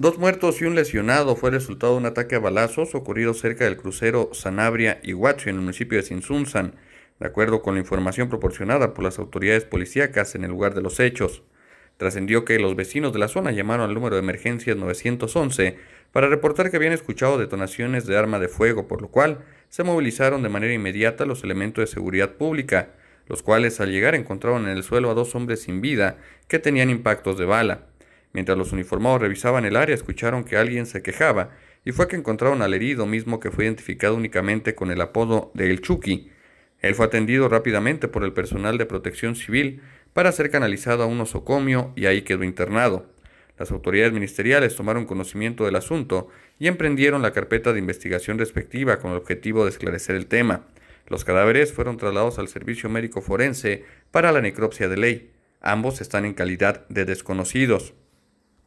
Dos muertos y un lesionado fue el resultado de un ataque a balazos ocurrido cerca del crucero Sanabria y Huacho en el municipio de Sinsunzan, de acuerdo con la información proporcionada por las autoridades policíacas en el lugar de los hechos. Trascendió que los vecinos de la zona llamaron al número de emergencias 911 para reportar que habían escuchado detonaciones de arma de fuego, por lo cual se movilizaron de manera inmediata los elementos de seguridad pública, los cuales al llegar encontraron en el suelo a dos hombres sin vida que tenían impactos de bala. Mientras los uniformados revisaban el área, escucharon que alguien se quejaba y fue que encontraron al herido mismo que fue identificado únicamente con el apodo de El Chucky. Él fue atendido rápidamente por el personal de protección civil para ser canalizado a un osocomio y ahí quedó internado. Las autoridades ministeriales tomaron conocimiento del asunto y emprendieron la carpeta de investigación respectiva con el objetivo de esclarecer el tema. Los cadáveres fueron trasladados al servicio médico forense para la necropsia de ley. Ambos están en calidad de desconocidos.